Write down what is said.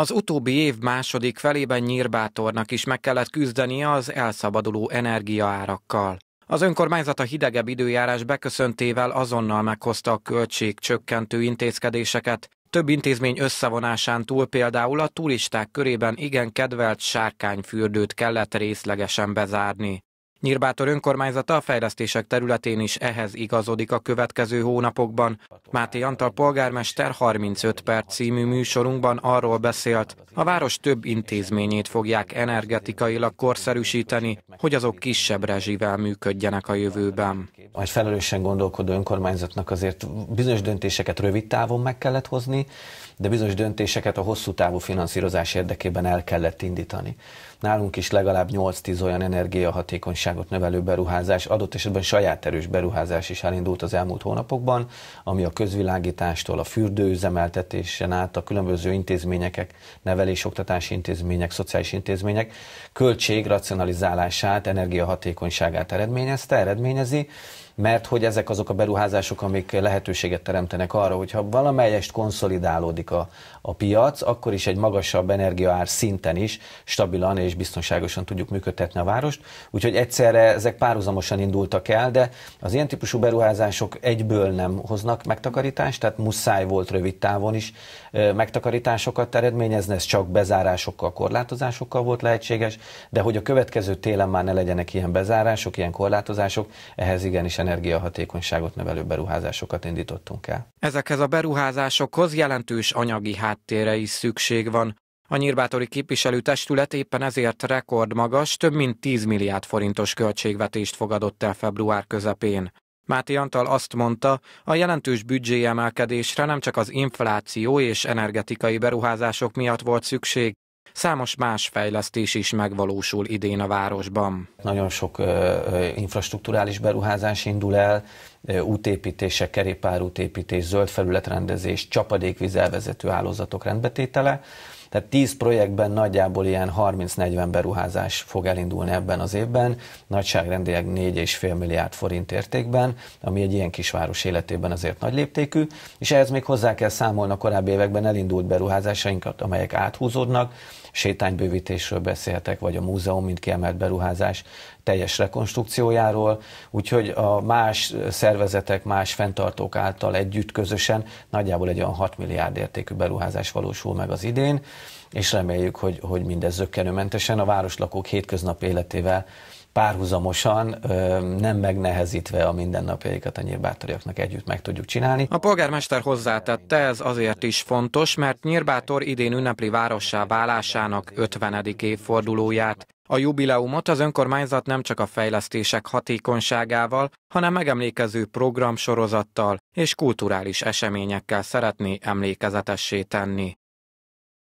Az utóbbi év második felében Nyírbátornak is meg kellett küzdenie az elszabaduló energiaárakkal. Az önkormányzat a hidegebb időjárás beköszöntével azonnal meghozta a költségcsökkentő intézkedéseket. Több intézmény összevonásán túl például a turisták körében igen kedvelt sárkányfürdőt kellett részlegesen bezárni. Nyírbátor önkormányzata a fejlesztések területén is ehhez igazodik a következő hónapokban. Máté Antal polgármester 35 perc című műsorunkban arról beszélt, a város több intézményét fogják energetikailag korszerűsíteni, hogy azok kisebb rezsivel működjenek a jövőben. Egy felelősen gondolkodó önkormányzatnak azért bizonyos döntéseket rövid távon meg kellett hozni, de bizonyos döntéseket a hosszú távú finanszírozás érdekében el kellett indítani. Nálunk is legalább 8-10 olyan energiahatékonyság gazdaságot növelő beruházás, adott esetben saját erős beruházás is elindult az elmúlt hónapokban, ami a közvilágítástól, a fürdőüzemeltetésen át, a különböző intézmények, nevelés-oktatási intézmények, szociális intézmények költség racionalizálását, energiahatékonyságát eredményezte, eredményezi, mert hogy ezek azok a beruházások, amik lehetőséget teremtenek arra, hogyha valamelyest konszolidálódik a, a piac, akkor is egy magasabb energiaár szinten is stabilan és biztonságosan tudjuk működtetni a várost. Úgyhogy egyszerre ezek párhuzamosan indultak el, de az ilyen típusú beruházások egyből nem hoznak megtakarítást, tehát muszáj volt rövid távon is megtakarításokat eredményezni, ez csak bezárásokkal, korlátozásokkal volt lehetséges, de hogy a következő télen már ne legyenek ilyen bezárások, ilyen korlátozások, ehhez igenis energiahatékonyságot növelő beruházásokat indítottunk el. Ezekhez a beruházásokhoz jelentős anyagi háttérre is szükség van. A nyírbátori képviselőtestület éppen ezért rekordmagas, több mint 10 milliárd forintos költségvetést fogadott el február közepén. Máté Antal azt mondta, a jelentős büdzséjemelkedésre nem csak az infláció és energetikai beruházások miatt volt szükség, Számos más fejlesztés is megvalósul idén a városban. Nagyon sok infrastruktúrális beruházás indul el, útépítése, kerékpárútépítés, zöld felületrendezés, csapadékvizelvezető állózatok rendbetétele. Tehát 10 projektben nagyjából ilyen 30-40 beruházás fog elindulni ebben az évben, nagyságrendileg 4,5 milliárd forint értékben, ami egy ilyen kisváros életében azért nagy léptékű, és ehhez még hozzá kell számolni a korábbi években elindult beruházásainkat, amelyek áthúzódnak, sétánybővítésről beszéltek, vagy a múzeum, mint kiemelt beruházás teljes rekonstrukciójáról, úgyhogy a más szervezetek, más fenntartók által együtt közösen nagyjából egy olyan 6 milliárd értékű beruházás valósul meg az idén, és reméljük, hogy, hogy mindez zöggenőmentesen a városlakók hétköznapi életével párhuzamosan, nem megnehezítve a mindennapjaikat a nyírbátoriaknak együtt meg tudjuk csinálni. A polgármester hozzátette, ez azért is fontos, mert Nyírbátor idén ünnepli várossá válásának 50. évfordulóját. A jubileumot az önkormányzat nem csak a fejlesztések hatékonyságával, hanem megemlékező programsorozattal és kulturális eseményekkel szeretné emlékezetessé tenni.